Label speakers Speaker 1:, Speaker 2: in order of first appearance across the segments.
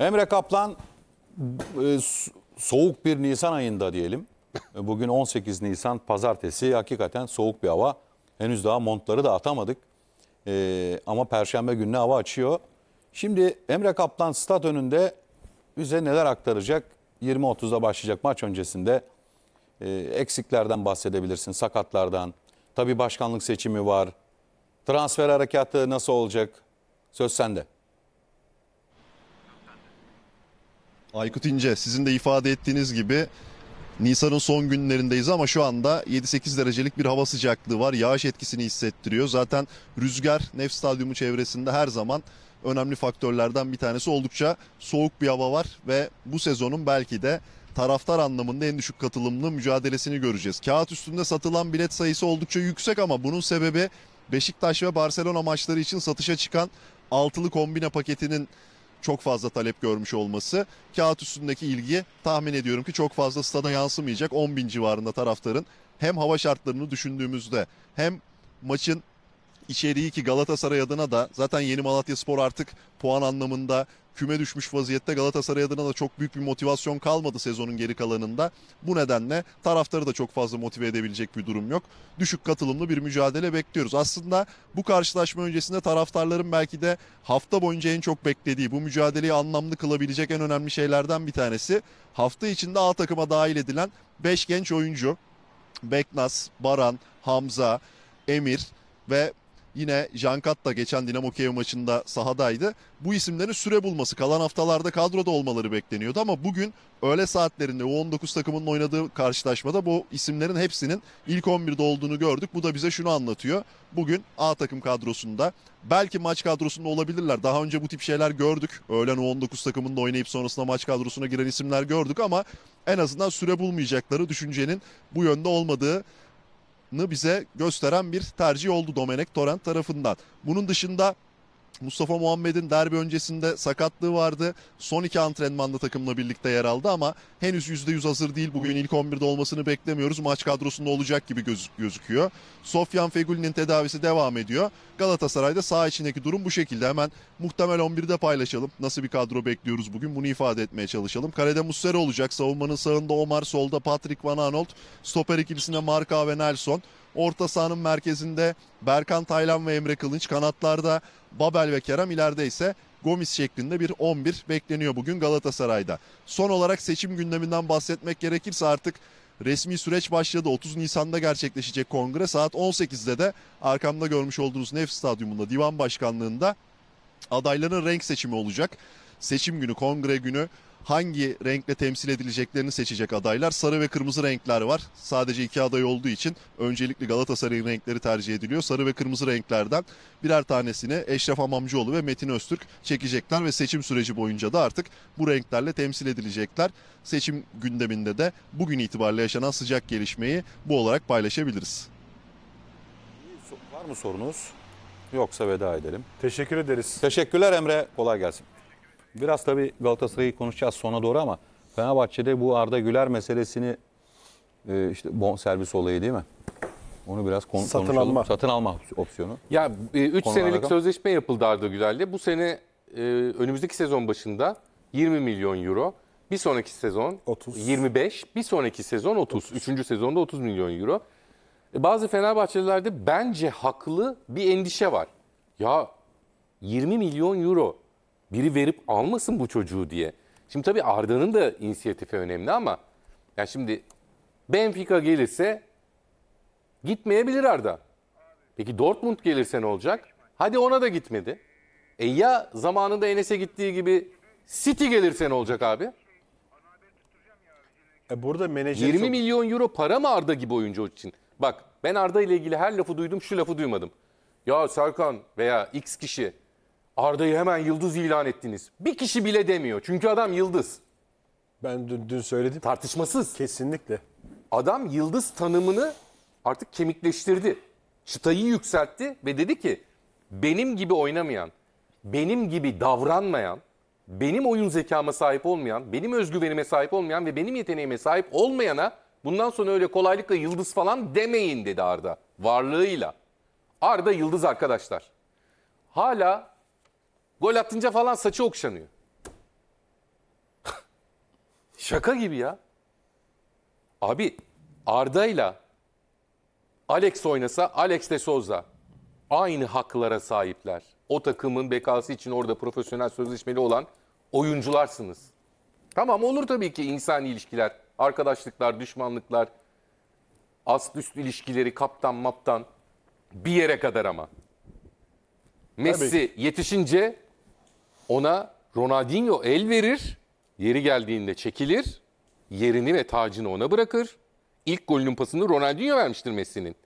Speaker 1: Emre Kaplan e, soğuk bir Nisan ayında diyelim. E, bugün 18 Nisan pazartesi hakikaten soğuk bir hava. Henüz daha montları da atamadık. E, ama perşembe gününe hava açıyor. Şimdi Emre Kaplan stat önünde bize neler aktaracak? 20 20.30'da başlayacak maç öncesinde eksiklerden bahsedebilirsin, sakatlardan. Tabii başkanlık seçimi var. Transfer harekatı nasıl olacak? Söz sende.
Speaker 2: Aykut İnce sizin de ifade ettiğiniz gibi Nisan'ın son günlerindeyiz ama şu anda 7-8 derecelik bir hava sıcaklığı var. Yağış etkisini hissettiriyor. Zaten rüzgar Nef Stadyumu çevresinde her zaman önemli faktörlerden bir tanesi. Oldukça soğuk bir hava var ve bu sezonun belki de taraftar anlamında en düşük katılımlı mücadelesini göreceğiz. Kağıt üstünde satılan bilet sayısı oldukça yüksek ama bunun sebebi Beşiktaş ve Barcelona maçları için satışa çıkan altılı kombine paketinin çok fazla talep görmüş olması kağıt üstündeki ilgi tahmin ediyorum ki çok fazla stada yansımayacak. 10 bin civarında taraftarın hem hava şartlarını düşündüğümüzde hem maçın içeriği ki Galatasaray adına da zaten yeni Malatya Spor artık puan anlamında küme düşmüş vaziyette Galatasaray adına da çok büyük bir motivasyon kalmadı sezonun geri kalanında. Bu nedenle taraftarı da çok fazla motive edebilecek bir durum yok. Düşük katılımlı bir mücadele bekliyoruz. Aslında bu karşılaşma öncesinde taraftarların belki de hafta boyunca en çok beklediği bu mücadeleyi anlamlı kılabilecek en önemli şeylerden bir tanesi hafta içinde A takıma dahil edilen 5 genç oyuncu. Beknas, Baran, Hamza, Emir ve Yine Jankat da geçen Dinamo Kiev maçında sahadaydı. Bu isimlerin süre bulması, kalan haftalarda kadroda olmaları bekleniyordu ama bugün öğle saatlerinde U19 takımının oynadığı karşılaşmada bu isimlerin hepsinin ilk 11'de olduğunu gördük. Bu da bize şunu anlatıyor. Bugün A takım kadrosunda belki maç kadrosunda olabilirler. Daha önce bu tip şeyler gördük. Öğlen U19 takımında oynayıp sonrasında maç kadrosuna giren isimler gördük ama en azından süre bulmayacakları düşüncenin bu yönde olmadığı bize gösteren bir tercih oldu Domenek Torrent tarafından. Bunun dışında Mustafa Muhammed'in derbi öncesinde sakatlığı vardı. Son iki antrenmanda takımla birlikte yer aldı ama henüz %100 hazır değil. Bugün ilk 11'de olmasını beklemiyoruz. Maç kadrosunda olacak gibi gözüküyor. Sofyan Fegül'ün tedavisi devam ediyor. Galatasaray'da sağ içindeki durum bu şekilde. Hemen muhtemel 11'de paylaşalım. Nasıl bir kadro bekliyoruz bugün bunu ifade etmeye çalışalım. Kalede Muslera olacak. Savunmanın sağında Omar, solda Patrick Van Anolt. Stoper ikilisinde Marka ve Nelson. Orta sahanın merkezinde Berkan Taylan ve Emre Kılınç. Kanatlarda Babel ve Kerem ileride ise Gomis şeklinde bir 11 bekleniyor bugün Galatasaray'da. Son olarak seçim gündeminden bahsetmek gerekirse artık resmi süreç başladı. 30 Nisan'da gerçekleşecek kongre saat 18'de de arkamda görmüş olduğunuz Nef Stadyumunda divan başkanlığında adayların renk seçimi olacak. Seçim günü, kongre günü hangi renkle temsil edileceklerini seçecek adaylar. Sarı ve kırmızı renkler var. Sadece iki aday olduğu için öncelikli Galatasaray'ın renkleri tercih ediliyor. Sarı ve kırmızı renklerden birer tanesini Eşref Amamcıoğlu ve Metin Öztürk çekecekler ve seçim süreci boyunca da artık bu renklerle temsil edilecekler. Seçim gündeminde de bugün itibariyle yaşanan sıcak gelişmeyi bu olarak paylaşabiliriz. Var mı sorunuz?
Speaker 1: Yoksa veda edelim. Teşekkür ederiz. Teşekkürler Emre. Kolay gelsin. Biraz tabii Galatasaray'ı konuşacağız sona doğru ama Fenerbahçe'de bu Arda Güler meselesini e, işte bon servis olayı değil mi? Onu biraz kon satın konuşalım. Alma. Satın alma opsiyonu. Ya
Speaker 3: 3 e, senelik alakalı. sözleşme yapıldı Arda Güler'le. Bu sene e, önümüzdeki sezon başında 20 milyon euro. Bir sonraki sezon 30. 25, bir sonraki sezon 30. 30. Üçüncü sezonda 30 milyon euro. bazı Fenerbahçelilerde bence haklı bir endişe var. Ya 20 milyon euro biri verip almasın bu çocuğu diye. Şimdi tabii Arda'nın da inisiyatifi önemli ama yani şimdi Benfica gelirse gitmeyebilir Arda. Peki Dortmund gelirse ne olacak? Hadi ona da gitmedi. E ya zamanında Enes'e gittiği gibi City gelirse ne olacak abi? E burada menajer 20 çok... milyon euro para mı Arda gibi oyuncu için? Bak ben Arda ile ilgili her lafı duydum şu lafı duymadım. Ya Serkan veya X kişi Arda'yı hemen yıldız ilan ettiniz. Bir kişi bile demiyor. Çünkü adam yıldız. Ben dün, dün söyledim. Tartışmasız. Kesinlikle. Adam yıldız tanımını artık kemikleştirdi. Çıtayı yükseltti ve dedi ki benim gibi oynamayan, benim gibi davranmayan, benim oyun zekama sahip olmayan, benim özgüvenime sahip olmayan ve benim yeteneğime sahip olmayana bundan sonra öyle kolaylıkla yıldız falan demeyin dedi Arda varlığıyla. Arda yıldız arkadaşlar. Hala Gol attınca falan saçı okşanıyor. Şaka gibi ya. Abi Arda'yla Alex oynasa Alex de Souza aynı haklara sahipler. O takımın bekası için orada profesyonel sözleşmeli olan oyuncularsınız. Tamam olur tabii ki insan ilişkiler, arkadaşlıklar, düşmanlıklar, ast üst ilişkileri kaptan maptan bir yere kadar ama. Messi yetişince ona Ronaldinho el verir, yeri geldiğinde çekilir, yerini ve tacını ona bırakır. İlk golünün pasını Ronaldinho vermiştir Messi'nin.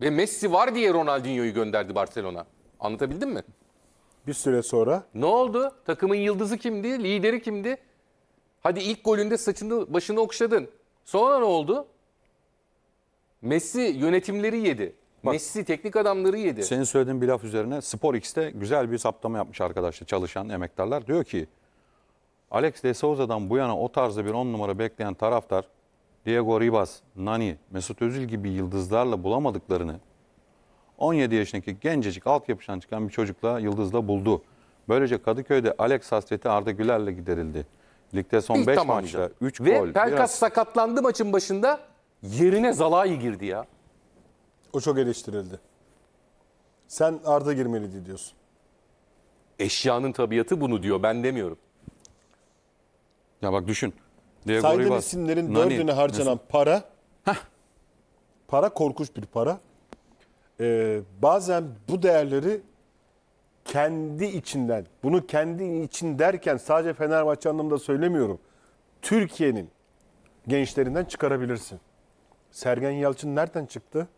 Speaker 3: Ve Messi var diye Ronaldinho'yu gönderdi Barcelona. Anlatabildim mi?
Speaker 4: Bir süre sonra.
Speaker 3: Ne oldu? Takımın yıldızı kimdi? Lideri kimdi? Hadi ilk golünde saçını başını okşadın. Sonra ne oldu?
Speaker 1: Messi yönetimleri yedi. Bak,
Speaker 3: Messi teknik adamları yedi.
Speaker 1: Senin söylediğin bir laf üzerine Spor X'te güzel bir saptama yapmış arkadaşlar çalışan emektarlar. Diyor ki Alex de Souza'dan bu yana o tarzda bir 10 numara bekleyen taraftar Diego Ribas, Nani, Mesut Özil gibi yıldızlarla bulamadıklarını 17 yaşındaki gencecik altyapıştan çıkan bir çocukla yıldızla buldu. Böylece Kadıköy'de Alex hasreti Arda Güler'le giderildi. Ligde son 5 maçta 3 gol. Ve Pelkas biraz...
Speaker 3: sakatlandı maçın başında
Speaker 4: yerine Zalai girdi ya. O çok eleştirildi. Sen Arda girmeliydi diyorsun.
Speaker 3: Eşyanın tabiatı bunu diyor.
Speaker 4: Ben demiyorum.
Speaker 1: Ya bak düşün.
Speaker 3: Diego Saydığın isimlerin Nani, dördüne harcanan
Speaker 4: mesela. para Heh. para korkunç bir para. Ee, bazen bu değerleri kendi içinden, bunu kendi için derken sadece Fenerbahçe anlamında söylemiyorum. Türkiye'nin gençlerinden çıkarabilirsin. Sergen Yalçın nereden çıktı?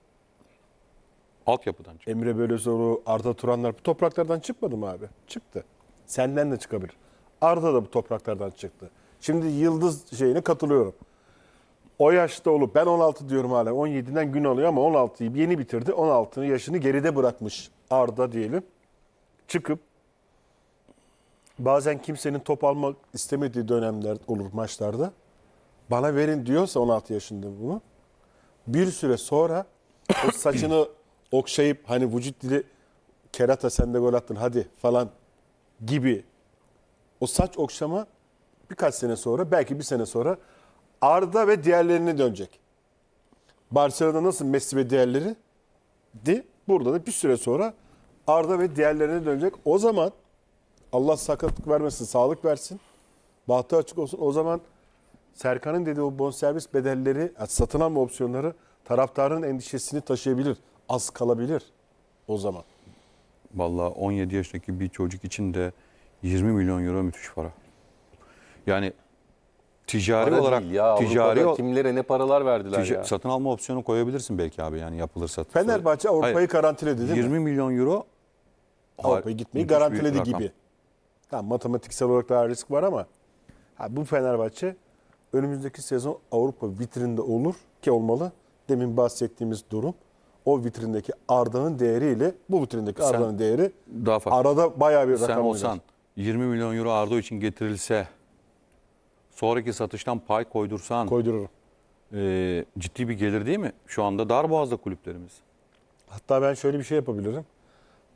Speaker 4: Altyapıdan çıktı. Emre Bölezoğlu, Arda Turanlar bu topraklardan çıkmadı mı abi? Çıktı. Senden de çıkabilir. Arda da bu topraklardan çıktı. Şimdi yıldız şeyine katılıyorum. O yaşta olup ben 16 diyorum hala 17'den gün alıyor ama 16'yı yeni bitirdi. 16 yaşını geride bırakmış Arda diyelim. Çıkıp bazen kimsenin top almak istemediği dönemler olur maçlarda. Bana verin diyorsa 16 yaşında bunu. Bir süre sonra o saçını okşayıp hani vücut dili kerata sen de gol attın hadi falan gibi o saç okşama birkaç sene sonra belki bir sene sonra Arda ve diğerlerine dönecek. Barcelona'da nasıl Messi ve diğerleri di burada da bir süre sonra Arda ve diğerlerine dönecek. O zaman Allah sakatlık vermesin, sağlık versin. Bahtı açık olsun. O zaman Serkan'ın dediği o bonservis bedelleri, satın alma opsiyonları taraftarın endişesini taşıyabilir az kalabilir o zaman.
Speaker 1: Vallahi 17 yaşındaki bir çocuk için de 20 milyon euro müthiş para. Yani ticari Para olarak ya. ticari Avrupa'da
Speaker 3: kimlere ne paralar verdiler tica- ya.
Speaker 1: satın alma opsiyonu koyabilirsin belki abi yani yapılır satın. Fenerbahçe Avrupa'yı Hayır, garantiledi değil 20 mi? milyon euro
Speaker 4: Avrupa'ya gitmeyi garantiledi gibi. Tamam matematiksel olarak daha risk var ama ha, bu Fenerbahçe önümüzdeki sezon Avrupa vitrinde olur ki olmalı. Demin bahsettiğimiz durum o vitrindeki Arda'nın değeriyle bu vitrindeki Arda'nın değeri
Speaker 1: Daha farklı. arada bayağı bir rakam Sen oynar. olsan 20 milyon euro Arda için getirilse sonraki satıştan pay koydursan koydururum. e, ciddi bir gelir değil mi? Şu anda dar boğazda kulüplerimiz.
Speaker 4: Hatta ben şöyle bir şey yapabilirim.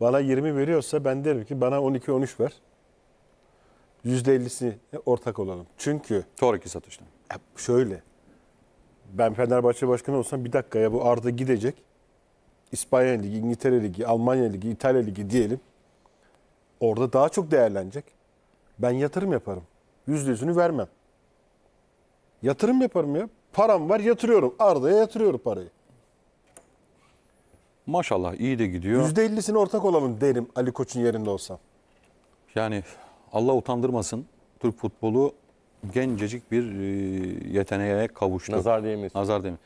Speaker 4: Bana 20 veriyorsa ben derim ki bana 12-13 ver. %50'sini ortak olalım. Çünkü Sonraki satıştan. şöyle. Ben Fenerbahçe Başkanı olsam bir dakikaya bu Arda gidecek. İspanya Ligi, İngiltere Ligi, Almanya Ligi, İtalya Ligi diyelim. Orada daha çok değerlenecek. Ben yatırım yaparım. Yüzde yüzünü vermem. Yatırım yaparım ya. Param var yatırıyorum. Arda'ya yatırıyorum parayı.
Speaker 1: Maşallah iyi de gidiyor.
Speaker 4: Yüzde ellisini ortak
Speaker 1: olalım derim Ali Koç'un yerinde olsam. Yani Allah utandırmasın. Türk futbolu gencecik bir e, yeteneğe kavuştu. Nazar değmesin. Nazar değmesin.